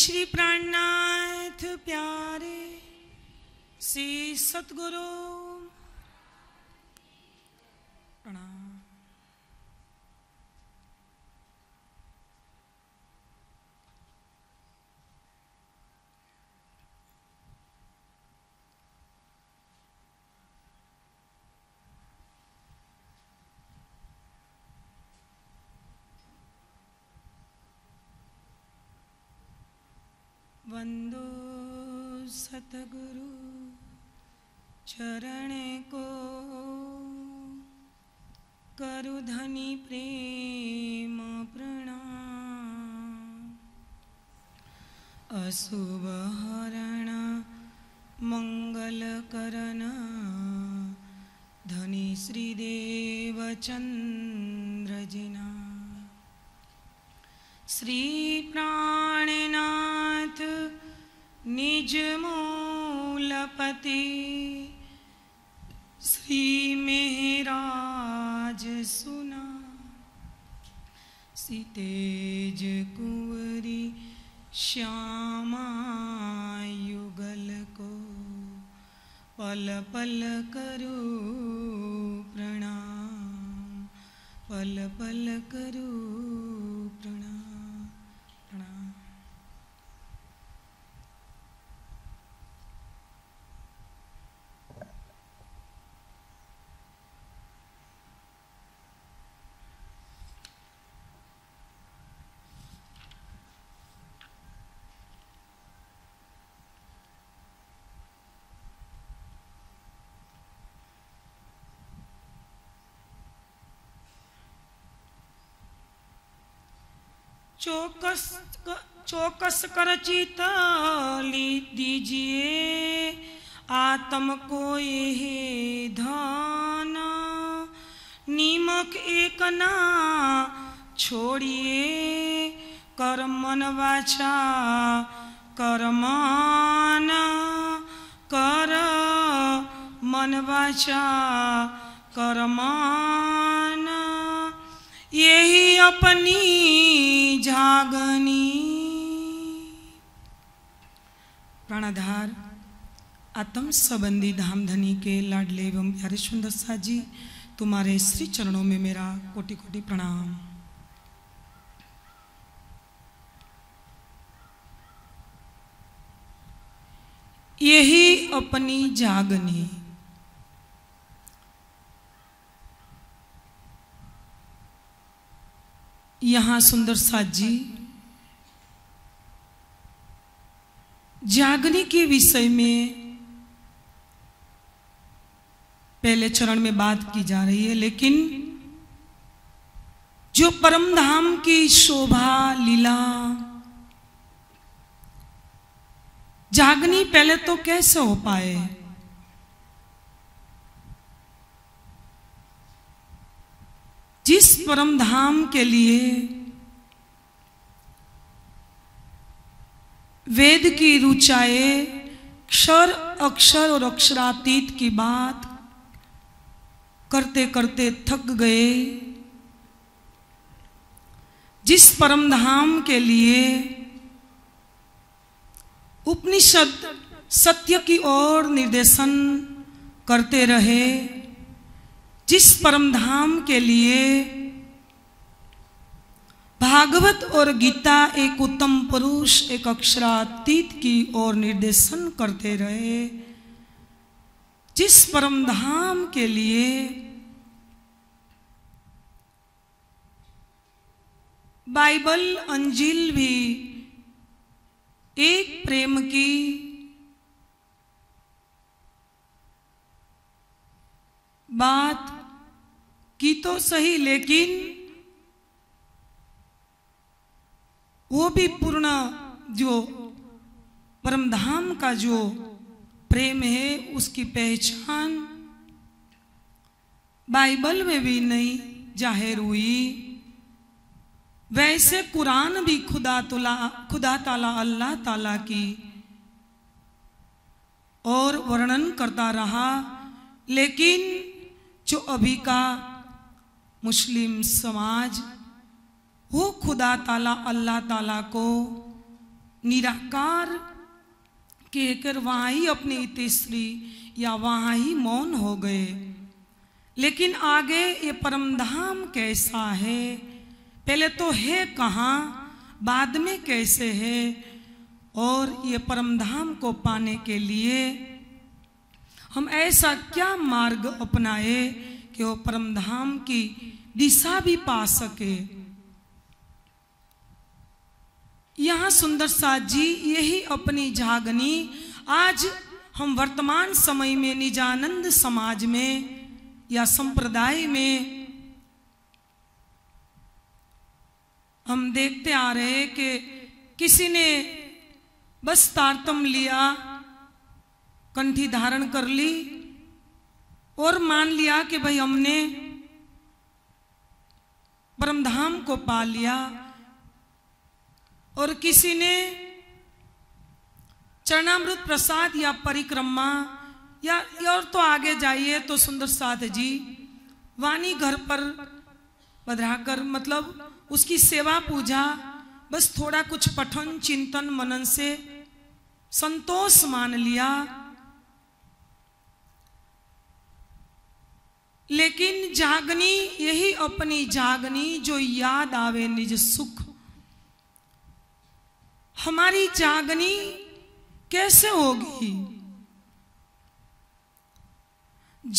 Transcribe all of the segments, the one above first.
श्री प्राणनाथ प्यारे श्री सतगुरु प्रणाम सतगुरु चरणे को करु धनी प्रेम प्रणा अशुभहरण मङ्गलकरण धनी श्रीदेव श्री श्रीप्राण निज श्री श्रीमेहराज सुना सितेज कुंवरी श्यामा युगल को पल पल करो प्रणाम पल पल करू चौकस चौकस कर चीताली दीजिए आत्म को ये धाना नीमक एक ना छोड़िए कर मन वाचा कर्माना कर मन वाचा कर्मान यही अपनी जागनी प्राणाधार आत्म संबंधी धाम धनी के लाडले एवं प्यारे सुंदर सा जी तुम्हारे श्री चरणों में मेरा कोटि कोटि प्रणाम यही अपनी जागनी यहां सुंदर साथ जी जागने के विषय में पहले चरण में बात की जा रही है लेकिन जो परम धाम की शोभा लीला जागनी पहले तो कैसे हो पाए जिस परम धाम के लिए वेद की रुचाए क्षर अक्षर और अक्षरातीत की बात करते करते थक गए जिस परम धाम के लिए उपनिषद सत्य की ओर निर्देशन करते रहे जिस परमधाम के लिए भागवत और गीता एक उत्तम पुरुष एक अक्षरातीत की ओर निर्देशन करते रहे जिस परमधाम के लिए बाइबल अंजिल भी एक प्रेम की बात की तो सही लेकिन वो भी पूर्ण जो परमधाम का जो प्रेम है उसकी पहचान बाइबल में भी नहीं जाहिर हुई वैसे कुरान भी खुदा तला खुदा ताला अल्लाह ताला की और वर्णन करता रहा लेकिन जो अभी का मुस्लिम समाज हो खुदा ताला अल्लाह ताला को निराकार कहकर वहाँ ही अपनी तीसरी या वहाँ ही मौन हो गए लेकिन आगे ये परमधाम कैसा है पहले तो है कहाँ बाद में कैसे है और ये परमधाम को पाने के लिए हम ऐसा क्या मार्ग अपनाए कि वो परमधाम की दिशा भी पा सके यहाँ सुंदर साथ जी यही अपनी जागनी आज हम वर्तमान समय में निजानंद समाज में या संप्रदाय में हम देखते आ रहे कि किसी ने बस तारतम लिया कंठी धारण कर ली और मान लिया कि भाई हमने परमधाम को पा लिया और किसी ने चरणामृत प्रसाद या परिक्रमा या और तो आगे जाइए तो सुंदर साध जी वाणी घर पर बधराकर मतलब उसकी सेवा पूजा बस थोड़ा कुछ पठन चिंतन मनन से संतोष मान लिया लेकिन जागनी यही अपनी जागनी जो याद आवे निज सुख हमारी जागनी कैसे होगी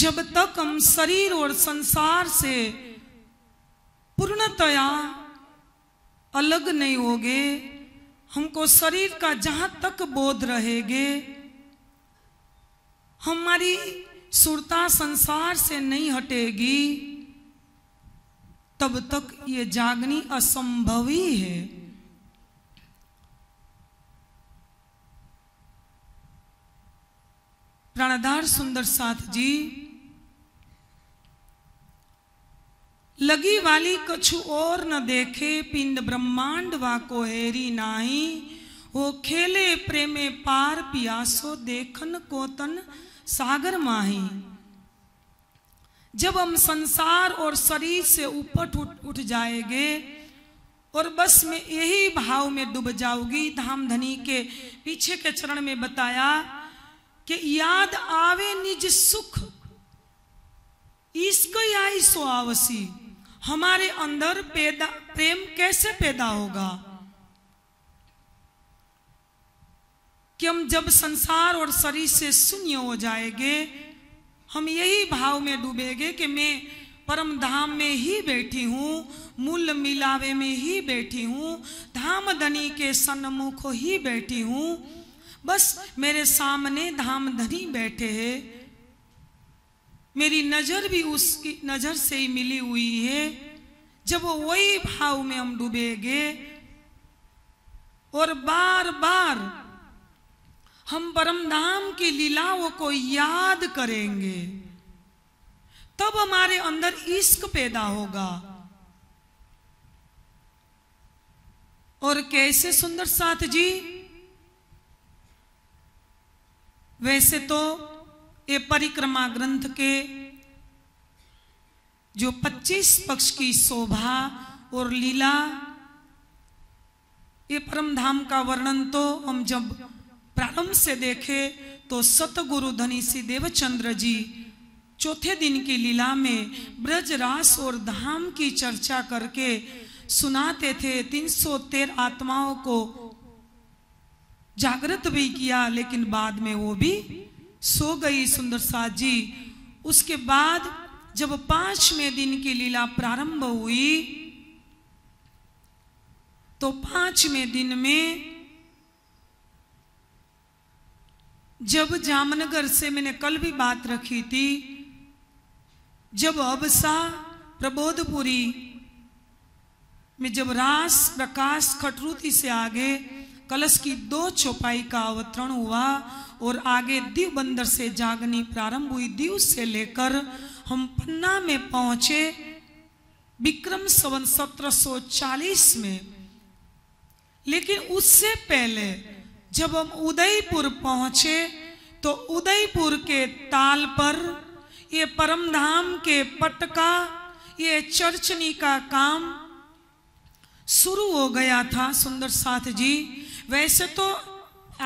जब तक हम शरीर और संसार से पूर्णतया अलग नहीं होगे हमको शरीर का जहां तक बोध रहेगे हमारी सुरता संसार से नहीं हटेगी तब तक ये जागनी असंभव ही है प्राणधार सुंदर साथ जी लगी वाली कछु और न देखे पिंड ब्रह्मांड वा को हेरी नाही वो खेले प्रेमे पार पियासो देखन कोतन तन सागर माही जब हम संसार और शरीर से ऊपर उठ, उठ जाएंगे और बस में यही भाव में डूब जाओगी धाम धनी के पीछे के चरण में बताया कि याद आवे निज सुख इसको या सो आवसी हमारे अंदर पैदा प्रेम कैसे पैदा होगा कि हम जब संसार और शरीर से शून्य हो जाएंगे हम यही भाव में डूबेंगे कि मैं परम धाम में ही बैठी हूँ मूल मिलावे में ही बैठी हूँ धाम धनी के सन्मुख ही बैठी हूँ बस मेरे सामने धाम धनी बैठे है मेरी नज़र भी उसकी नज़र से ही मिली हुई है जब वही भाव में हम डूबेंगे और बार बार हम परमधाम की लीलाओं को याद करेंगे तब हमारे अंदर इश्क पैदा होगा और कैसे सुंदर साथ जी वैसे तो ये परिक्रमा ग्रंथ के जो 25 पक्ष की शोभा और लीला ये परम धाम का वर्णन तो हम जब प्रारंभ से देखे तो सतगुरु धनी श्री देवचंद्र जी चौथे दिन की लीला में ब्रज रास और धाम की चर्चा करके सुनाते थे तीन सौ तेरह आत्माओं को जागृत भी किया लेकिन बाद में वो भी सो गई सुंदर साथ जी उसके बाद जब पांचवें दिन की लीला प्रारंभ हुई तो पांचवें दिन में जब जामनगर से मैंने कल भी बात रखी थी जब अबसा प्रबोधपुरी में जब रास प्रकाश खटरुति से आगे कलश की दो चौपाई का अवतरण हुआ और आगे दीव बंदर से जागनी प्रारंभ हुई दीव से लेकर हम पन्ना में पहुंचे विक्रम सवन 1740 में लेकिन उससे पहले जब हम उदयपुर पहुंचे तो उदयपुर के ताल पर ये परमधाम के पट का ये चर्चनी का काम शुरू हो गया था सुंदर साथ जी वैसे तो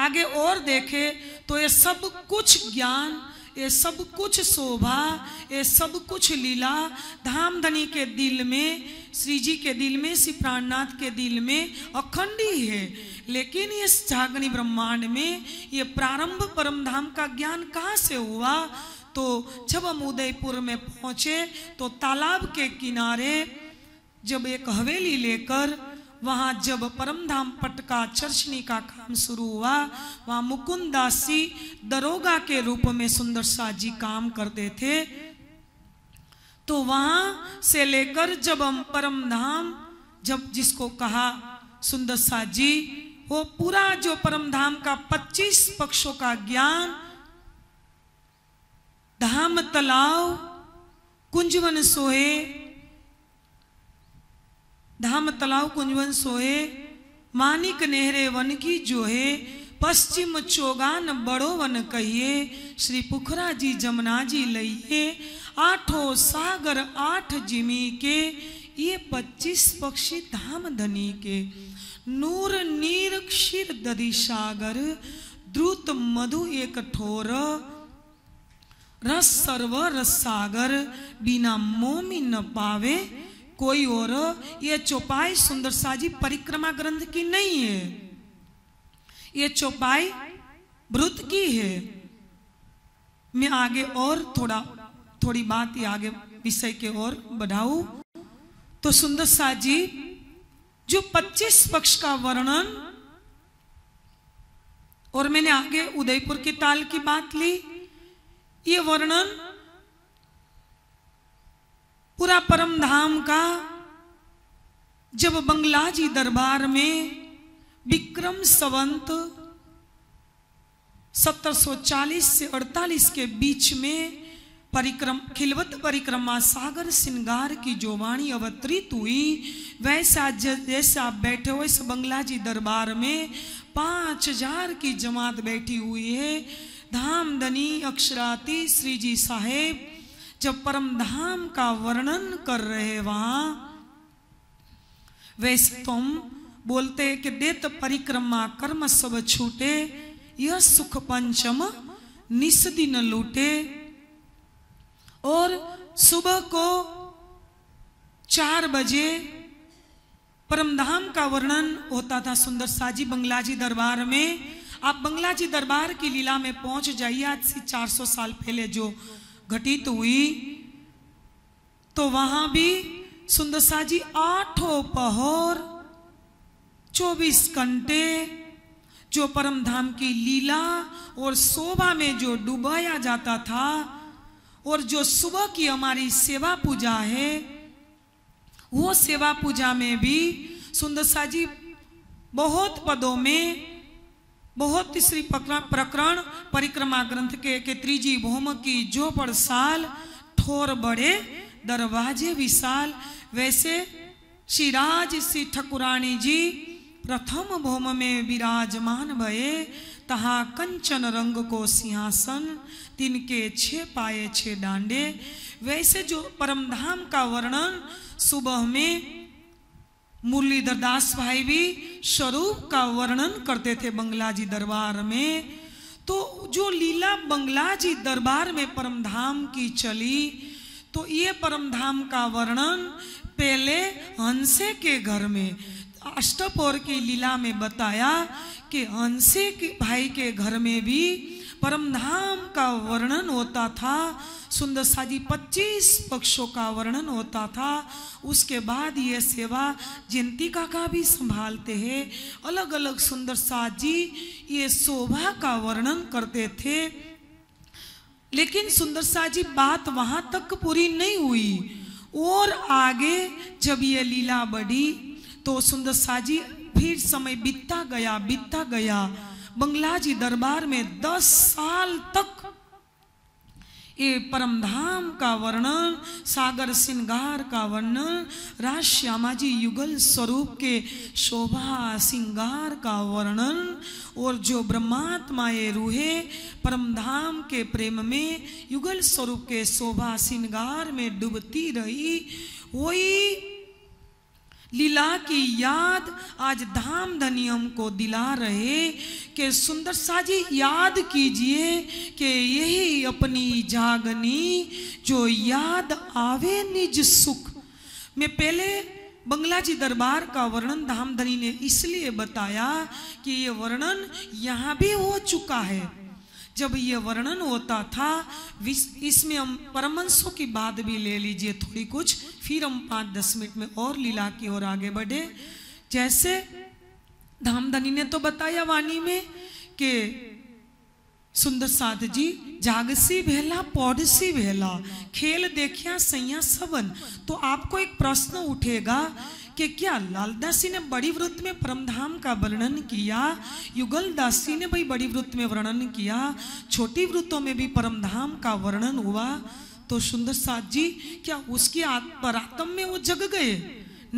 आगे और देखे तो ये सब कुछ ज्ञान ये सब कुछ शोभा ये सब कुछ लीला धाम धनी के दिल में श्री जी के दिल में श्री प्राणनाथ के दिल में अखंडी है लेकिन इस जागनी ब्रह्मांड में ये प्रारंभ परम धाम का ज्ञान कहाँ से हुआ तो जब हम उदयपुर में पहुंचे तो तालाब के किनारे जब एक हवेली लेकर वहां जब परमधाम पट का चर्चनी का काम शुरू हुआ वहां मुकुंदासी दरोगा के रूप में सुंदर सा जी काम करते थे तो वहां से लेकर जब हम परमधाम जब जिसको कहा सुंदर सा जी वो पूरा जो परम धाम का 25 पक्षों का ज्ञान धाम तलाव कुंजवन सोहे धाम तलाव कुंजवन सोहे मानिक नेहरे वन की जोहे पश्चिम चोगान बड़ो वन कहिए श्री पुखरा जी जमुना जी लइए आठो सागर आठ जिमी के ये पच्चीस पक्षी धाम धनी के नूर नीर क्षीर दधि सागर द्रुत मधु एक ठोर रस सर्व रस सागर बिना मोमी न पावे कोई और ये चौपाई सुंदर साजी परिक्रमा ग्रंथ की नहीं है ये चौपाई ब्रुत की है मैं आगे और थोड़ा थोड़ी बात ही आगे विषय के और बढ़ाऊ तो सुंदर साजी जो 25 पक्ष का वर्णन और मैंने आगे उदयपुर के ताल की बात ली ये वर्णन पूरा परम धाम का जब बंगला जी दरबार में विक्रम सवंत 1740 से 48 के बीच में परिक्रम खिलवत परिक्रमा सागर सिंगार की जो वाणी अवतरित हुई वैसा जैसे आप बैठे हो इस बंगला जी दरबार में पांच हजार की जमात बैठी हुई है धाम धनी अक्षराती श्री जी साहेब जब परम धाम का वर्णन कर रहे वहां वैसे तुम तो बोलते कि देत परिक्रमा कर्म सब छूटे यह सुख पंचम निस्दिन लूटे और सुबह को चार बजे परमधाम का वर्णन होता था सुंदर साजी बंगलाजी दरबार में आप बंगलाजी दरबार की लीला में पहुंच जाइए आज से 400 साल पहले जो घटित हुई तो वहां भी सुंदर साजी आठों पहर 24 घंटे जो परमधाम की लीला और शोभा में जो डुबाया जाता था और जो सुबह की हमारी सेवा पूजा है वो सेवा पूजा में भी सुंदर सा जी बहुत पदों में बहुत तीसरी प्रकरण परिक्रमा ग्रंथ के के त्रिजी भौम की जो पड़ साल ठोर बड़े दरवाजे विशाल वैसे श्री श्री ठकुरानी जी प्रथम भौम में विराजमान भये तहा कंचन रंग को सिंहासन तिनके छे पाए छे डांडे वैसे जो परमधाम का वर्णन सुबह में मुरलीधर दास भाई भी स्वरूप का वर्णन करते थे बंगला जी दरबार में तो जो लीला बंगला जी दरबार में परमधाम की चली तो ये परमधाम का वर्णन पहले हंसे के घर में अष्टपोर की लीला में बताया कि हंसे के भाई के घर में भी परम धाम का वर्णन होता था सुंदर साजी पच्चीस पक्षों का वर्णन होता था उसके बाद ये सेवा जयंती का भी संभालते हैं अलग अलग सुंदर साजी ये शोभा का वर्णन करते थे लेकिन सुंदर साजी बात वहां तक पूरी नहीं हुई और आगे जब ये लीला बढ़ी तो सुंदर साजी फिर समय बीतता गया बीतता गया बंगला जी दरबार में दस साल तक ये परमधाम का वर्णन सागर सिंगार का वर्णन राज श्यामा जी युगल स्वरूप के शोभा सिंगार का वर्णन और जो ब्रह्मात्मा ये रूहे परमधाम के प्रेम में युगल स्वरूप के शोभा सिंगार में डूबती रही वही लीला की याद आज धाम धनी हमको दिला रहे कि सुंदर साजी याद कीजिए कि यही अपनी जागनी जो याद आवे निज सुख में पहले बंगला जी दरबार का वर्णन धामधनी ने इसलिए बताया कि ये वर्णन यहाँ भी हो चुका है जब ये वर्णन होता था इसमें हम परमंशों की बात भी ले लीजिए थोड़ी कुछ फिर हम पांच दस मिनट में और लीला की ओर आगे बढ़े जैसे धामधनी ने तो बताया वाणी में कि सुंदर साध जी जागसी भेला पौडसी भेला खेल देखिया सैया सबन तो आपको एक प्रश्न उठेगा कि क्या लालदासी ने बड़ी वृत्त में परमधाम का वर्णन किया युगल दासी ने भी बड़ी वृत्त में वर्णन किया छोटी वृत्तों में भी परमधाम का वर्णन हुआ तो सुंदर सात जी क्या उसकी परातम में वो जग गए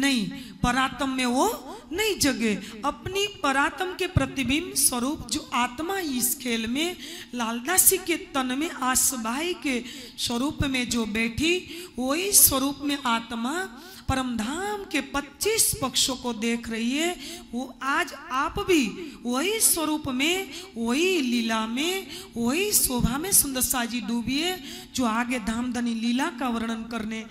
नहीं परातम में वो नहीं जगे अपनी परातम के प्रतिबिंब स्वरूप जो आत्मा इस खेल में लालदासी के तन में आसबाई के स्वरूप में जो बैठी वही स्वरूप में आत्मा परमधाम के 25 पक्षों को देख रही है वो आज आप भी वही स्वरूप में वही लीला में वही शोभा में सुंदर साजी डूबिए जो आगे धाम धनी लीला का वर्णन करने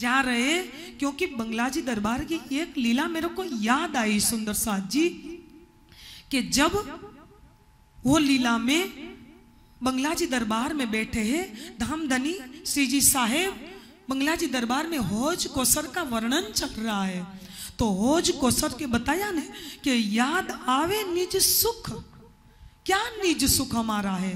जा रहे क्योंकि बंगला जी दरबार की एक लीला मेरे को याद आई सुंदर साथ जी कि जब वो लीला में बंगला जी दरबार में बैठे हैं धामधनी श्री जी साहेब बंगला जी दरबार में होज कोसर का वर्णन चल रहा है तो होज कोसर के बताया ने कि याद आवे निज सुख क्या निज सुख हमारा है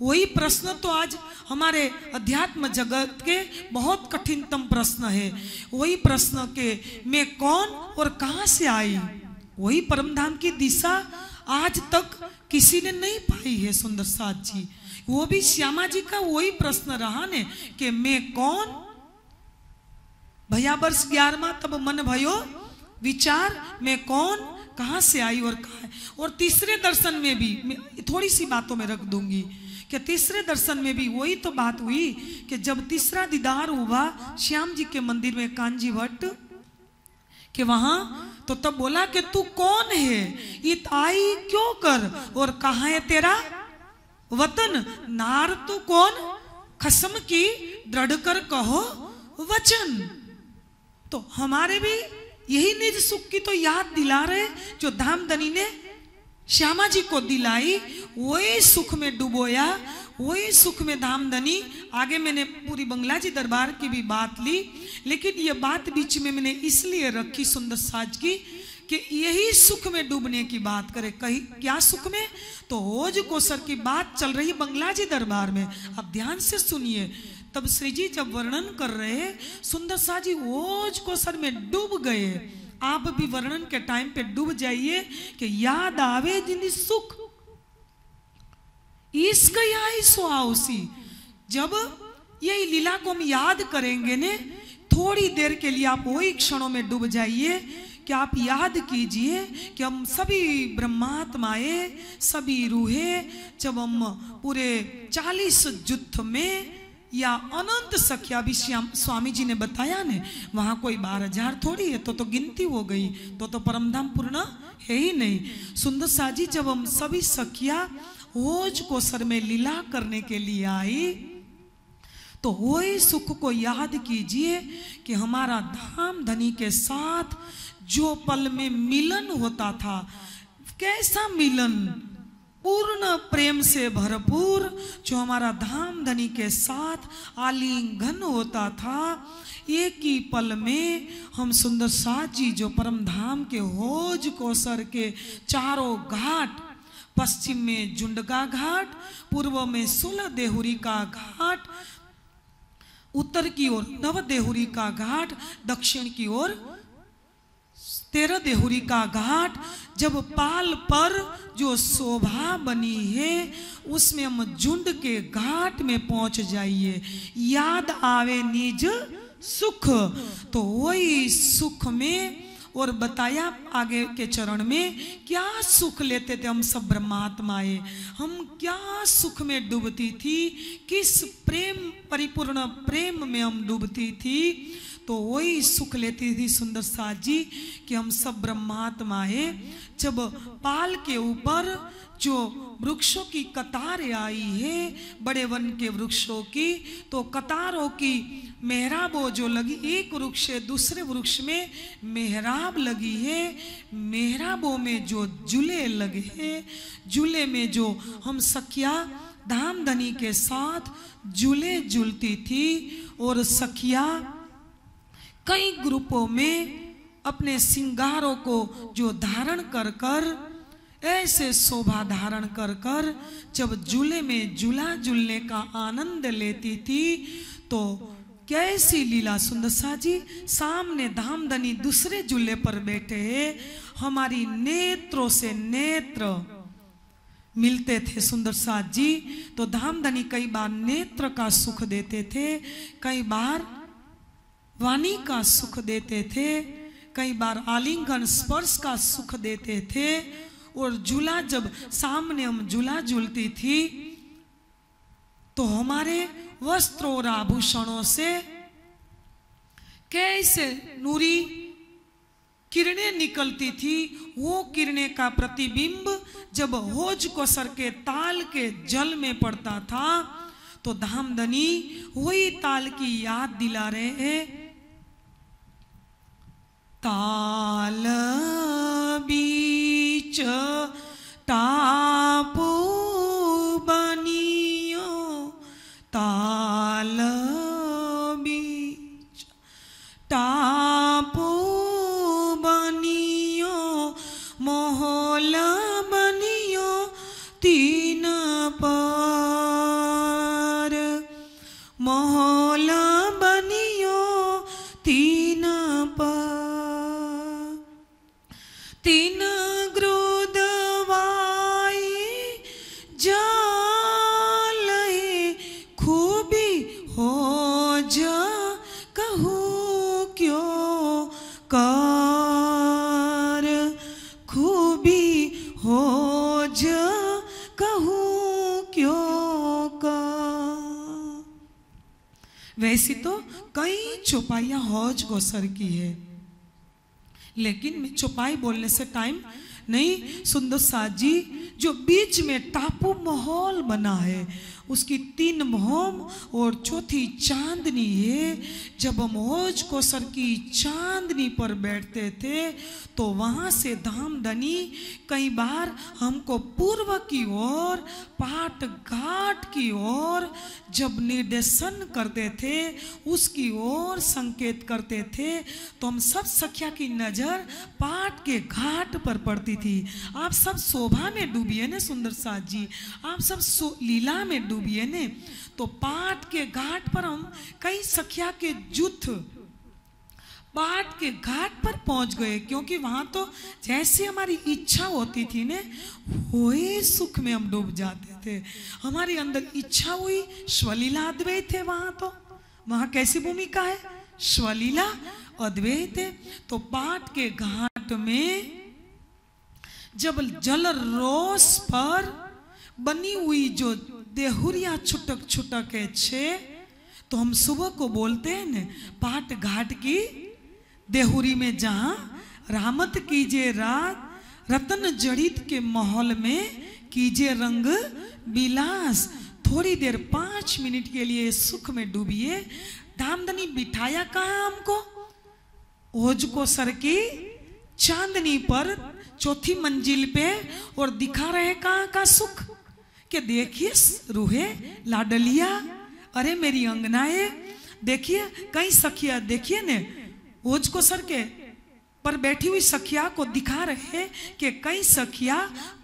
वही प्रश्न तो आज हमारे अध्यात्म जगत के बहुत कठिनतम प्रश्न है वही प्रश्न के मैं कौन और कहा से आई वही परमधाम की दिशा आज तक किसी ने नहीं पाई है सुंदर साथ जी वो भी श्यामा जी का वही प्रश्न रहा ने कि मैं कौन भैया वर्ष ग्यारहवा तब मन भयो विचार मैं कौन कहा से आई और कहा और तीसरे दर्शन में भी थोड़ी सी बातों में रख दूंगी कि तीसरे दर्शन में भी वही तो बात हुई कि जब तीसरा दीदार हुआ श्याम जी के मंदिर में कांजी भट्ट कि वहां तो तब बोला कि तू कौन है इत आई क्यों कर और कहा है तेरा वतन नार तू कौन खसम की दृढ़ कर कहो वचन तो हमारे भी यही निज सुख की तो याद दिला रहे जो धाम धनी ने श्यामा जी को दिलाई वही सुख में डुबोया वही सुख में धाम धनी आगे मैंने पूरी बंगला जी दरबार की भी बात ली लेकिन ये बात बीच में मैंने इसलिए रखी सुंदर साज की कि यही सुख में डूबने की बात करें कही क्या सुख में तो होज कोसर की बात चल रही बंगला जी दरबार में अब ध्यान से सुनिए तब श्री जी जब वर्णन कर रहे सुंदर शाह जी होज कोसर में डूब गए आप भी वर्णन के टाइम पे डूब जाइए कि याद आवे जिनी सुख इसका जब ये लीला को हम याद करेंगे ने थोड़ी देर के लिए आप वही क्षणों में डूब जाइए कि आप याद कीजिए कि हम सभी ब्रह्मात्माएं सभी रूहे जब हम पूरे चालीस युद्ध में या अनंत सख्या भी श्याम स्वामी जी ने बताया ने वहां कोई बारह हजार थोड़ी है तो तो गिनती हो गई तो तो परमधाम पूर्ण है ही नहीं सुंदर साजी जब हम सभी सखिया होज को सर में लीला करने के लिए आई तो हो सुख को याद कीजिए कि हमारा धाम धनी के साथ जो पल में मिलन होता था कैसा मिलन पूर्ण प्रेम से भरपूर जो हमारा धाम धनी के साथ आलिंगन होता था एक ही पल में हम सुंदर साथ जी जो परम धाम के होज कोसर के चारों घाट पश्चिम में झुंडगा घाट पूर्व में सुल देहुरी का घाट उत्तर की ओर नव देहुरी का घाट दक्षिण की ओर तेरा देहुरी का घाट जब पाल पर जो शोभा बनी है उसमें हम झुंड के घाट में पहुंच जाइए याद आवे निज सुख तो वही सुख में और बताया आगे के चरण में क्या सुख लेते थे हम सब ब्रह्मात्माए हम क्या सुख में डूबती थी किस प्रेम परिपूर्ण प्रेम में हम डूबती थी तो वही सुख लेती थी सुंदर साथ जी कि हम सब ब्रह्मात्मा है जब पाल के ऊपर जो वृक्षों की कतार आई है बड़े वन के वृक्षों की तो कतारों की मेहराबो जो लगी एक वृक्ष से दूसरे वृक्ष में मेहराब लगी है मेहराबों में जो झूले लगे हैं झूले में जो हम सखिया धाम धनी के साथ झूले जुलती थी और सखिया कई ग्रुपों में अपने सिंगारों को जो धारण कर कर ऐसे शोभा धारण कर कर जब झूले में झूला झूलने का आनंद लेती थी तो कैसी लीला सुंदरसा जी सामने धामधनी दूसरे झूले पर बैठे हमारी नेत्रों से नेत्र मिलते थे सुंदर साथ जी तो धामधनी कई बार नेत्र का सुख देते थे कई बार वाणी का सुख देते थे कई बार आलिंगन स्पर्श का सुख देते थे और झूला जब सामने हम झूला झूलती थी तो हमारे वस्त्र और आभूषणों से कैसे नूरी किरणें निकलती थी वो किरणें का प्रतिबिंब जब होज को सर के ताल के जल में पड़ता था तो धामधनी वही ताल की याद दिला रहे हैं ताल बीच तापो बनियो ताल बीच तापो बनियो मोहल बनियो तीन पर मोहल बनियो तीन ऐसी तो कई चौपाइया हौज गौसर की है लेकिन मैं चौपाई बोलने से टाइम नहीं सुंदर साजी जो बीच में टापू माहौल बना है उसकी तीन मोहम और चौथी चांदनी है जब हम ओज कोसर की चांदनी पर बैठते थे तो वहाँ से धामधनी कई बार हमको पूर्व की ओर पाट घाट की ओर जब निर्देशन करते थे उसकी ओर संकेत करते थे तो हम सब सख्या की नज़र पाट के घाट पर पड़ती थी आप सब शोभा में डूबिए ना सुंदर साथ जी आप सब लीला में डूब भी है ने तो પાટ के घाट पर हम कई सखिया के जुथ बाट के घाट पर पहुंच गए क्योंकि वहां तो जैसे हमारी इच्छा होती थी ने होए सुख में हम डूब जाते थे हमारे अंदर इच्छा हुई स्वलीला अद्वैत है वहां तो वहां कैसी भूमिका है स्वलीला अद्वैत है तो पाट के घाट में जब जल रोस पर बनी हुई जो देहुरिया छुटक छुटक है छे तो हम सुबह को बोलते हैं ना पाठ घाट की देहुरी में जहाँ रामत कीजे रात रतन जड़ित के माहौल में कीजे रंग बिलास थोड़ी देर पांच मिनट के लिए सुख में डूबिए दामदनी बिठाया कहा हमको ओज को सर की चांदनी पर चौथी मंजिल पे और दिखा रहे कहा का सुख कि देखिए रूहे लाडलिया अरे मेरी अंगनाए देखिए कई सखिया देखिए ने ओज को सर के पर बैठी हुई सखिया को दिखा रहे कि कई सखिया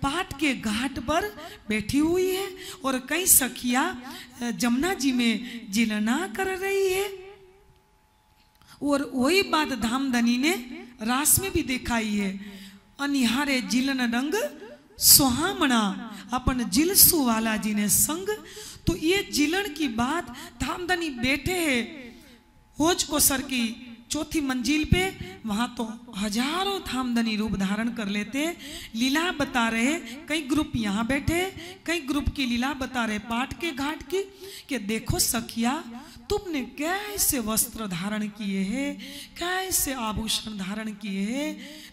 पाट के घाट पर बैठी हुई है और कई सखिया जमुना जी में जिलना कर रही है और वही बात धामधनी ने रास में भी दिखाई है अनिहारे जिलन रंग सुहामणा अपन जिलसु वाला जी ने संग तो ये जिलन की बात धामधनी बैठे है होज को सर की चौथी मंजिल पे वहां तो हजारों थामदनी रूप धारण कर लेते लीला बता रहे कई ग्रुप यहाँ बैठे कई ग्रुप की लीला बता रहे पाठ के घाट की कि देखो सखिया तुमने कैसे वस्त्र धारण किए हैं कैसे आभूषण धारण किए हैं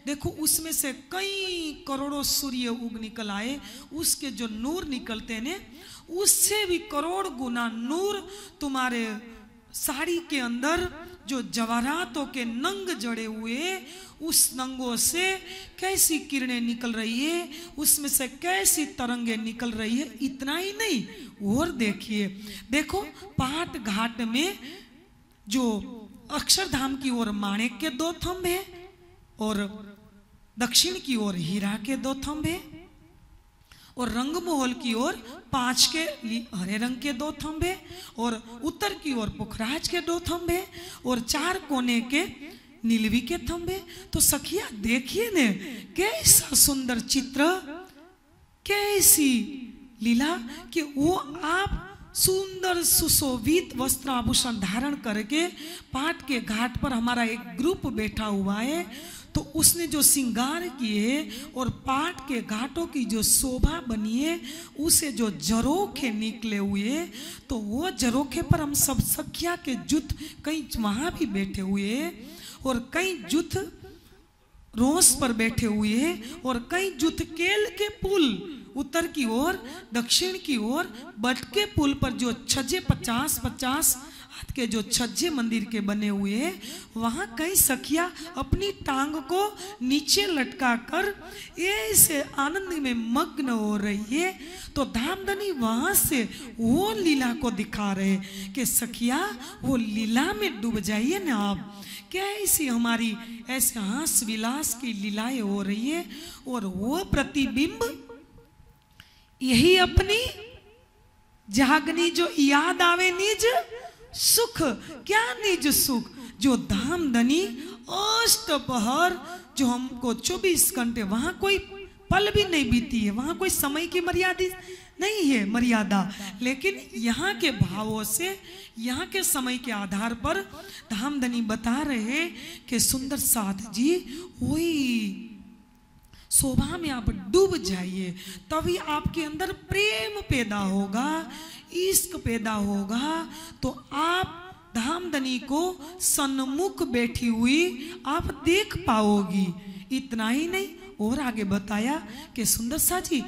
देखो उसमें से कई करोड़ों सूर्य उग निकल आए उसके जो नूर निकलते ने उससे भी करोड़ गुना नूर तुम्हारे साड़ी के अंदर जो जवारातों के नंग जड़े हुए उस नंगों से कैसी किरणें निकल रही है उसमें से कैसी तरंगे निकल रही है इतना ही नहीं और देखिए देखो पाट घाट में जो अक्षरधाम की ओर माणिक के दो थंब है और दक्षिण की ओर हीरा के दो थंब है और रंगमोहल की ओर पांच के हरे रंग के दो थंबे और उत्तर की ओर पुखराज के दो थंबे और चार कोने के नीलवी के थंबे तो सखिया देखिए ने कैसा सुंदर चित्र कैसी लीला कि वो आप सुंदर सुशोभित वस्त्र आभूषण धारण करके पाठ के घाट पर हमारा एक ग्रुप बैठा हुआ है तो उसने जो श्रृंगार किए और पाठ के घाटों की जो शोभा बनी है उसे जो जरोखे निकले हुए तो वो जरोखे पर हम सब सखिया के जुत कई वहाँ भी बैठे हुए और कई जुत रोस पर बैठे हुए और कई जुत केल के पुल उत्तर की ओर दक्षिण की ओर बटके पुल पर जो छज्जे पचास पचास हाथ के जो छज्जे मंदिर के बने हुए वहाँ कई सखिया अपनी टांग को नीचे लटका कर ऐसे आनंद में मग्न हो रही है तो धामधनी वहाँ से वो लीला को दिखा रहे कि सखिया वो लीला में डूब जाइए ना आप कैसी हमारी ऐसे हास विलास की लीलाएं हो रही है और वो प्रतिबिंब यही अपनी जागनी जो याद आवे निज सुख क्या निज सुख जो धाम धनी अष्ट पहर जो हमको चौबीस घंटे वहां कोई पल भी नहीं बीती है वहां कोई समय की मर्यादा नहीं है मर्यादा लेकिन यहाँ के भावों से यहाँ के समय के आधार पर धामधनी बता रहे हैं कि सुंदर साथ जी वही शोभा में आप डूब जाइए तभी आपके अंदर प्रेम पैदा होगा इश्क पैदा होगा तो आप धामधनी को सन्मुख बैठी हुई आप देख पाओगी इतना ही नहीं और आगे बताया कि सुंदर सा जी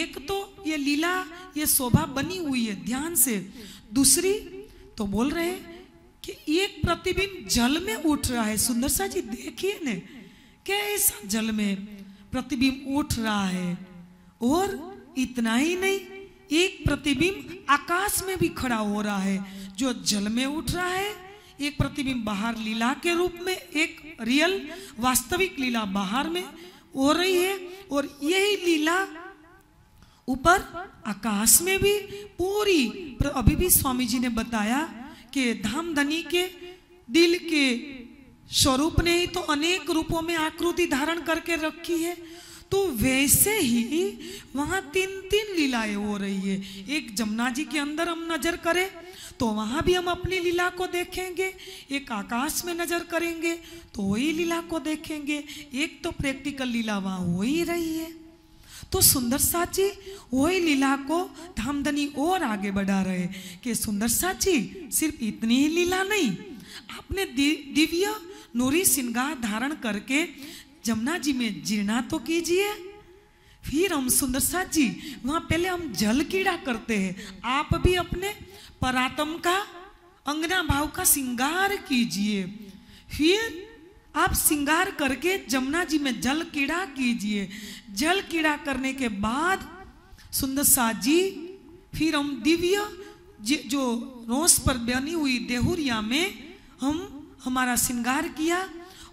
एक तो ये लीला ये शोभा बनी हुई है ध्यान से दूसरी तो बोल रहे हैं कि एक प्रतिबिंब जल में उठ रहा है सुंदर सा जी देखिए ने कैसा जल में प्रतिबिंब उठ रहा है और इतना ही नहीं एक प्रतिबिंब आकाश में भी खड़ा हो रहा है जो जल में उठ रहा है एक प्रतिबिंब बाहर लीला के रूप में एक रियल वास्तविक लीला बाहर में हो रही है और यही लीला ऊपर आकाश में भी पूरी अभी भी स्वामी जी ने बताया कि धाम धनी के दिल के स्वरूप ने ही तो अनेक रूपों में आकृति धारण करके रखी है तो वैसे ही वहाँ तीन तीन लीलाएं हो रही है एक जमुना जी के अंदर हम नजर करें तो वहाँ भी हम अपनी लीला को देखेंगे एक आकाश में नजर करेंगे तो वही लीला को देखेंगे एक तो प्रैक्टिकल लीला वहाँ हो ही रही है तो सुंदर साची वही लीला को धामधनी और आगे बढ़ा रहे कि सुंदर साची सिर्फ इतनी ही लीला नहीं आपने दिव्य नूरी सिंगार धारण करके जमुना जी में जीर्णा तो कीजिए फिर हम सुंदर सा जी वहाँ पहले हम जल कीड़ा करते हैं आप भी अपने परातम का अंगना भाव का श्रृंगार कीजिए फिर आप श्रृंगार करके जमुना जी में जल कीड़ा कीजिए जल कीड़ा करने के बाद सुंदर सा जी फिर हम दिव्य जो रोस पर बनी हुई देहुरिया में हम हमारा श्रृंगार किया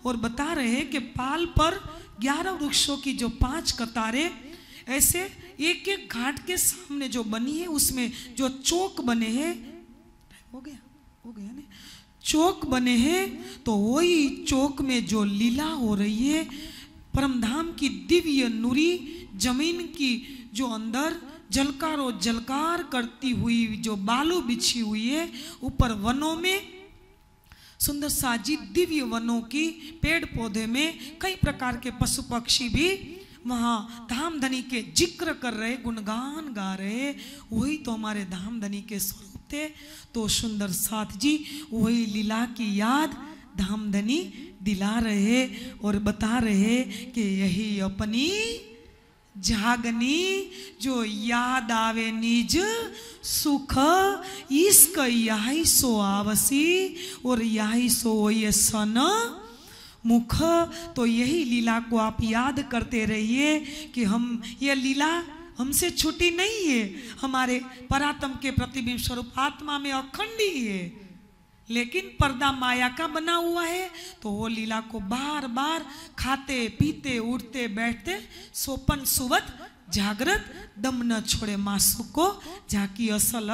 और बता रहे हैं कि पाल पर ग्यारह वृक्षों की जो पांच कतारें ऐसे एक एक घाट के सामने जो बनी है उसमें जो चौक बने हैं हो गया हो गया ना चौक बने हैं तो वही चौक में जो लीला हो रही है परमधाम की दिव्य नूरी जमीन की जो अंदर जलकारो जलकार करती हुई जो बालू बिछी हुई है ऊपर वनों में सुंदर साजी दिव्य वनों की पेड़ पौधे में कई प्रकार के पशु पक्षी भी वहाँ धाम धनी के जिक्र कर रहे गुणगान गा रहे वही तो हमारे धाम धनी के स्वरूप थे तो सुंदर साथ जी वही लीला की याद धाम धनी दिला रहे और बता रहे कि यही अपनी जागनी जो याद आवे निज सुख ઈસ્ક यही सो आवसी और यही सो ये सन मुख तो यही लीला को आप याद करते रहिए कि हम ये लीला हमसे छुट्टी नहीं है हमारे परातम के प्रतिबिंब स्वरूप आत्मा में अखंडी है लेकिन पर्दा माया का बना हुआ है तो वो लीला को बार बार खाते पीते उठते बैठते सोपन सुवत जागृत दम न छोड़े मासु को झाकी असल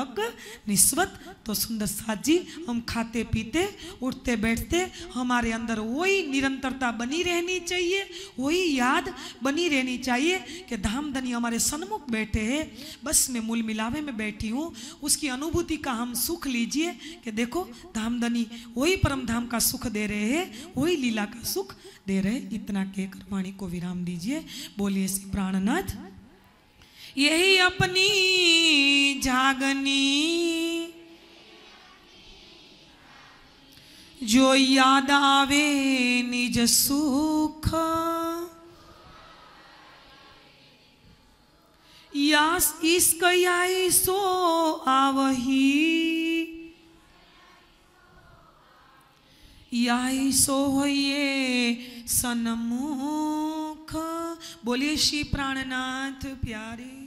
निस्वत तो सुंदर साजी हम खाते पीते उठते बैठते हमारे अंदर वही निरंतरता बनी रहनी चाहिए वही याद बनी रहनी चाहिए कि धाम धनी हमारे सन्मुख बैठे हैं बस मैं मूल मिलावे में बैठी हूँ उसकी अनुभूति का हम सुख लीजिए कि देखो धाम धनी वही परम धाम का सुख दे रहे हैं वही लीला का सुख दे रहे इतना कहकर वाणी को विराम दीजिए बोलिए श्री प्राणनाथ यही अपनी जागनी जो याद आवे निज सुख यास इसक आई सो आवही याई सो होइए सनमुख बोलिए श्री प्राणनाथ प्यारी